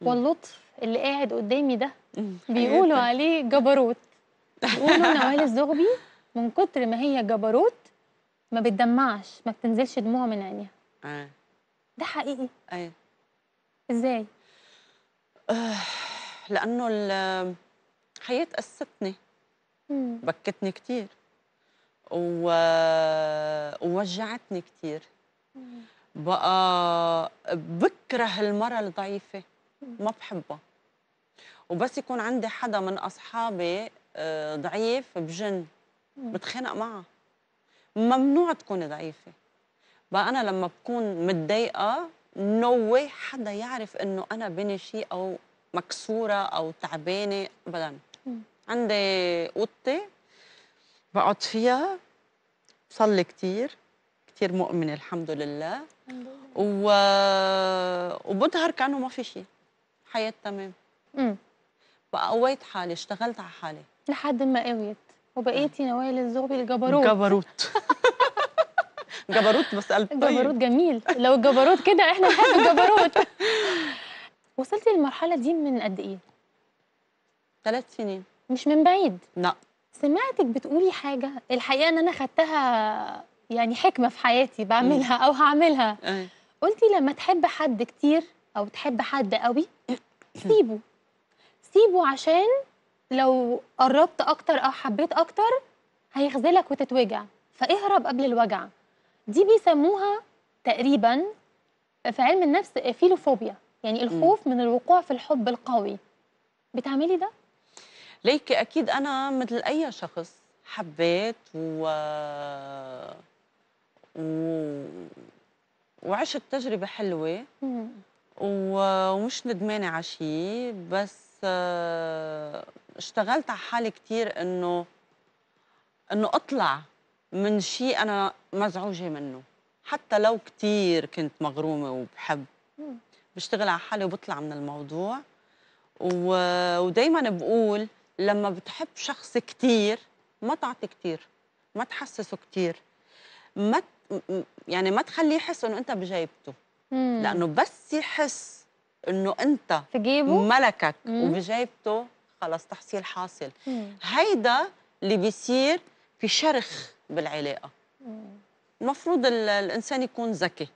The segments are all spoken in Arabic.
واللطف اللي قاعد قدامي ده بيقولوا عليه جبروت بيقولوا نوال الزغبي من كتر ما هي جبروت ما بتدمعش ما بتنزلش دموع من عينيها آه. ده حقيقي ايوه ازاي آه لانه الحياه قستني بكتني كتير و... ووجعتني كتير بقى بكره المرأة الضعيفة ما بحبها وبس يكون عندي حدا من أصحابي آه، ضعيف بجن بتخانق معه ممنوع تكون ضعيفة بقى أنا لما بكون متضايقة نو حدا يعرف إنه أنا بني شيء أو مكسورة أو تعبانة أبدا عندي أوضتي بقعد فيها بصلي كتير كتير مؤمنة الحمد لله و... وبظهر كانه ما في شيء حياه تمام امم فقويت حالي اشتغلت على حالي لحد ما قويت وبقيتي نوايا الزغبي الجبروت الجبروت جبروت بس قلب طيب جبروت جميل لو الجبروت كده احنا نحب الجبروت وصلتي للمرحله دي من قد ايه؟ ثلاث سنين مش من بعيد لا سمعتك بتقولي حاجه الحقيقه ان انا خدتها يعني حكمه في حياتي بعملها او هعملها آه. قلتي لما تحب حد كتير او تحب حد قوي سيبه سيبه عشان لو قربت اكتر او حبيت اكتر هيخذلك وتتوجع فاهرب قبل الوجع دي بيسموها تقريبا في علم النفس فيلوفوبيا يعني الخوف من الوقوع في الحب القوي بتعملي ده ليك اكيد انا مثل اي شخص حبيت و و... وعشت تجربة حلوة و... ومش ندمانة على شيء بس آه، اشتغلت على حالي كثير انه انه اطلع من شيء انا مزعوجة منه حتى لو كثير كنت مغرومة وبحب بشتغل على حالي وبطلع من الموضوع و... ودايما بقول لما بتحب شخص كثير ما تعطي كثير ما تحسسه كثير ما يعني ما تخليه يحس انه انت بجيبته مم. لانه بس يحس انه انت تجيبه ملكك مم. خلص تحصيل حاصل مم. هيدا اللي بيصير في شرخ بالعلاقه مم. المفروض الانسان يكون ذكي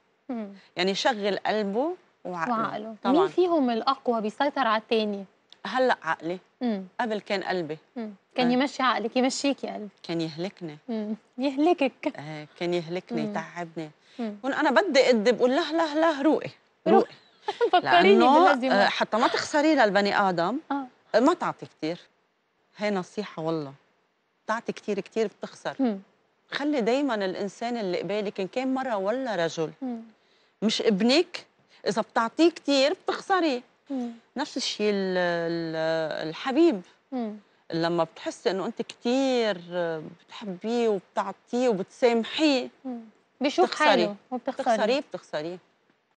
يعني يشغل قلبه وعقله, وعقله. طبعاً. مين فيهم الاقوى بيسيطر على الثاني هلا عقلي مم. قبل كان قلبي مم. كان آه. يمشي عقلك يمشيك يا قلبي كان يهلكني مم. يهلكك آه كان يهلكني مم. يتعبني كون انا بدي قد بقول له له له روقي روقي فكريني آه حتى ما تخسري للبني ادم آه. آه، ما تعطي كثير هي نصيحه والله تعطي كثير كثير بتخسر مم. خلي دايما الانسان اللي قبالك ان كان مره ولا رجل مم. مش ابنك اذا بتعطيه كثير بتخسريه مم. نفس الشيء الحبيب مم. لما بتحس انه انت كثير بتحبيه وبتعطيه وبتسامحيه بيشوف حاله وبتخسريه بتخسريه بتخسريه